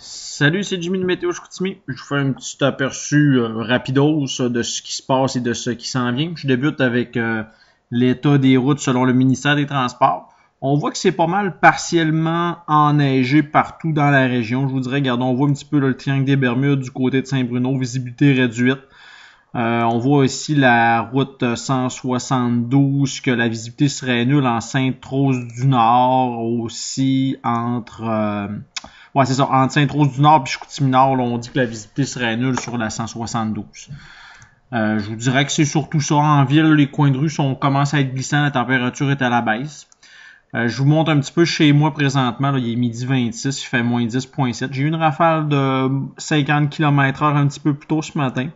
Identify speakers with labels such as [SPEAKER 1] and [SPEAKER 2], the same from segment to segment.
[SPEAKER 1] Salut, c'est Jimmy de Météo Scoutimi. Je vous fais un petit aperçu euh, rapido euh, de ce qui se passe et de ce qui s'en vient. Je débute avec euh, l'état des routes selon le ministère des Transports. On voit que c'est pas mal partiellement enneigé partout dans la région. Je vous dirais, regardons, on voit un petit peu le triangle des Bermudes du côté de Saint-Bruno, visibilité réduite. on voit aussi la route 172 que la visibilité serait nulle en Sainte-Rose du Nord, aussi entre Ouais, c'est ça. Entre saint rose du Nord et Chicoutimi-Nord, on dit que la visibilité serait nulle sur la 172. Euh, je vous dirais que c'est surtout ça. En ville, les coins de rue sont, commencent à être glissants, la température est à la baisse. Euh, je vous montre un petit peu chez moi présentement, il est midi 26, il fait moins 10.7. J'ai eu une rafale de 50 km h un petit peu plus tôt ce matin.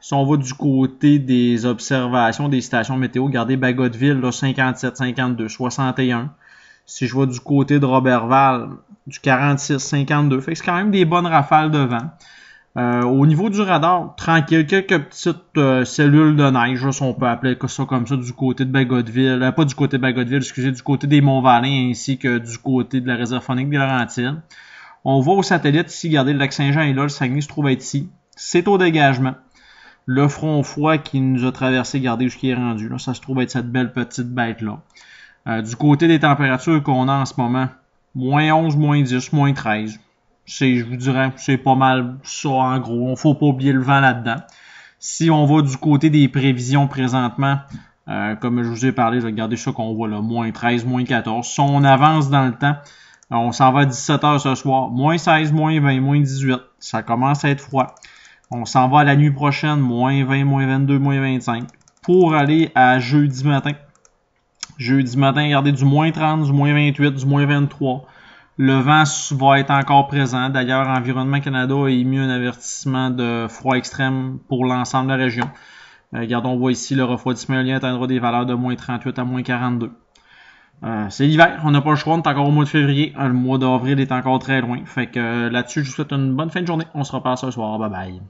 [SPEAKER 1] Si on va du côté des observations des stations météo, regardez Bagotville, 57, 52, 61. Si je vois du côté de Robertval, du 46-52. Fait c'est quand même des bonnes rafales de vent. Euh, au niveau du radar, tranquille, quelques petites euh, cellules de neige, si on peut appeler ça comme ça, du côté de Bagotville, euh, pas du côté de Bagotville, excusez, du côté des mont valin ainsi que du côté de la réserve phonique de Laurentides. On voit au satellite ici, regardez, le lac Saint-Jean et là, le Saguenay se trouve être ici. C'est au dégagement. Le front froid qui nous a traversé, regardez où est rendu, là, ça se trouve être cette belle petite bête-là. Euh, du côté des températures qu'on a en ce moment, moins 11, moins 10, moins 13. C'est, je vous dirais, c'est pas mal ça en gros. On faut pas oublier le vent là-dedans. Si on va du côté des prévisions présentement, euh, comme je vous ai parlé, je vais ça qu'on voit là, moins 13, moins 14. Si on avance dans le temps, on s'en va à 17h ce soir, moins 16, moins 20, moins 18. Ça commence à être froid. On s'en va à la nuit prochaine, moins 20, moins 22, moins 25. Pour aller à jeudi matin, Jeudi matin, regardez du moins 30, du moins 28, du moins 23. Le vent va être encore présent. D'ailleurs, Environnement Canada a émis un avertissement de froid extrême pour l'ensemble de la région. Euh, regardons, on voit ici le refroidissement lien atteindra des valeurs de moins 38 à moins 42. Euh, c'est l'hiver, on n'a pas le choix, on est encore au mois de février, euh, le mois d'avril est encore très loin. Fait que euh, là-dessus, je vous souhaite une bonne fin de journée. On se repasse ce soir. Bye bye.